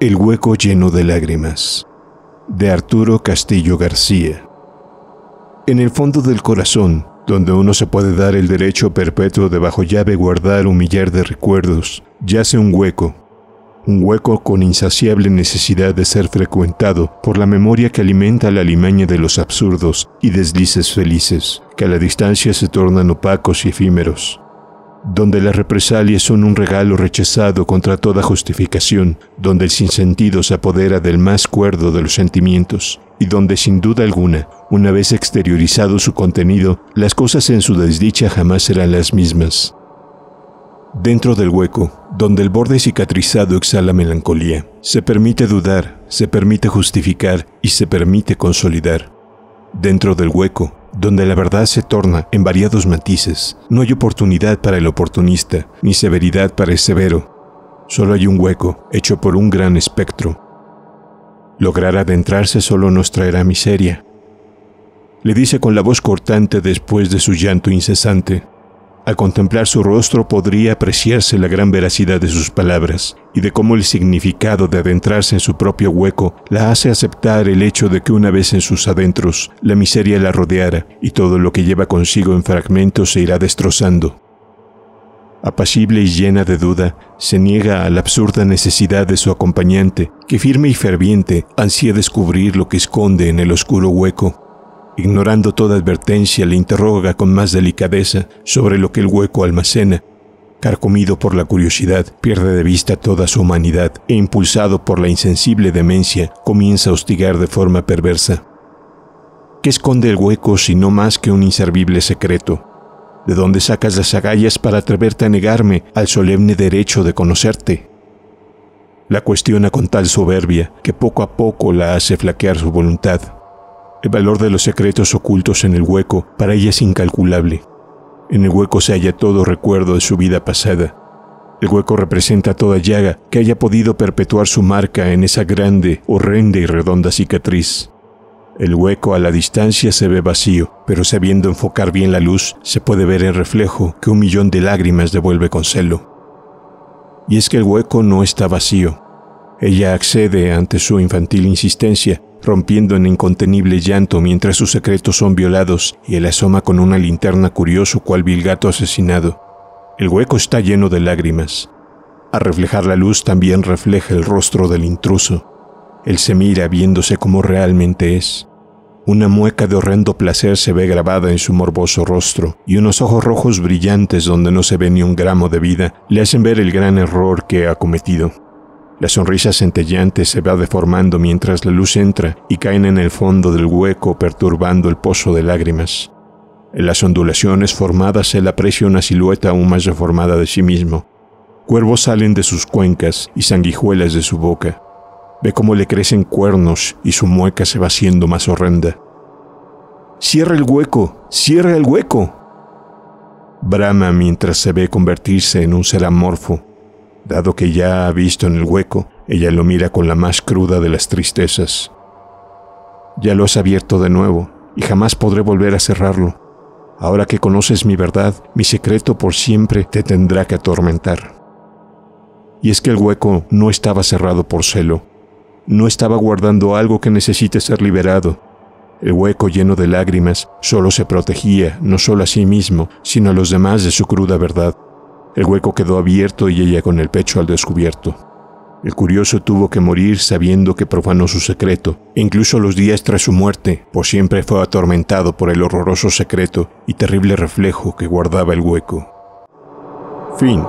El hueco lleno de lágrimas, de Arturo Castillo García. En el fondo del corazón, donde uno se puede dar el derecho perpetuo de bajo llave guardar un millar de recuerdos, yace un hueco, un hueco con insaciable necesidad de ser frecuentado por la memoria que alimenta la alimaña de los absurdos y deslices felices, que a la distancia se tornan opacos y efímeros, donde las represalias son un regalo rechazado contra toda justificación, donde el sinsentido se apodera del más cuerdo de los sentimientos, y donde sin duda alguna, una vez exteriorizado su contenido, las cosas en su desdicha jamás serán las mismas. Dentro del hueco, donde el borde cicatrizado exhala melancolía, se permite dudar, se permite justificar y se permite consolidar. Dentro del hueco, donde la verdad se torna en variados matices. No hay oportunidad para el oportunista, ni severidad para el severo. Solo hay un hueco, hecho por un gran espectro. Lograr adentrarse solo nos traerá miseria. Le dice con la voz cortante después de su llanto incesante. Al contemplar su rostro podría apreciarse la gran veracidad de sus palabras y de cómo el significado de adentrarse en su propio hueco la hace aceptar el hecho de que una vez en sus adentros la miseria la rodeara y todo lo que lleva consigo en fragmentos se irá destrozando. Apacible y llena de duda, se niega a la absurda necesidad de su acompañante, que firme y ferviente ansía descubrir lo que esconde en el oscuro hueco Ignorando toda advertencia, le interroga con más delicadeza sobre lo que el hueco almacena. Carcomido por la curiosidad, pierde de vista toda su humanidad e impulsado por la insensible demencia, comienza a hostigar de forma perversa. ¿Qué esconde el hueco si no más que un inservible secreto? ¿De dónde sacas las agallas para atreverte a negarme al solemne derecho de conocerte? La cuestiona con tal soberbia que poco a poco la hace flaquear su voluntad. El valor de los secretos ocultos en el hueco para ella es incalculable. En el hueco se halla todo recuerdo de su vida pasada. El hueco representa toda llaga que haya podido perpetuar su marca en esa grande, horrenda y redonda cicatriz. El hueco a la distancia se ve vacío, pero sabiendo enfocar bien la luz, se puede ver el reflejo que un millón de lágrimas devuelve con celo. Y es que el hueco no está vacío. Ella accede ante su infantil insistencia rompiendo en incontenible llanto mientras sus secretos son violados y él asoma con una linterna curioso cual vil gato asesinado. El hueco está lleno de lágrimas. A reflejar la luz también refleja el rostro del intruso. Él se mira viéndose como realmente es. Una mueca de horrendo placer se ve grabada en su morboso rostro, y unos ojos rojos brillantes donde no se ve ni un gramo de vida le hacen ver el gran error que ha cometido. La sonrisa centellante se va deformando mientras la luz entra y caen en el fondo del hueco perturbando el pozo de lágrimas. En las ondulaciones formadas él aprecia una silueta aún más reformada de sí mismo. Cuervos salen de sus cuencas y sanguijuelas de su boca. Ve cómo le crecen cuernos y su mueca se va haciendo más horrenda. ¡Cierra el hueco! ¡Cierra el hueco! Brama mientras se ve convertirse en un ser amorfo, Dado que ya ha visto en el hueco, ella lo mira con la más cruda de las tristezas. Ya lo has abierto de nuevo, y jamás podré volver a cerrarlo. Ahora que conoces mi verdad, mi secreto por siempre te tendrá que atormentar. Y es que el hueco no estaba cerrado por celo, no estaba guardando algo que necesite ser liberado. El hueco lleno de lágrimas solo se protegía, no solo a sí mismo, sino a los demás de su cruda verdad. El hueco quedó abierto y ella con el pecho al descubierto. El curioso tuvo que morir sabiendo que profanó su secreto, incluso los días tras su muerte, por siempre fue atormentado por el horroroso secreto y terrible reflejo que guardaba el hueco. Fin.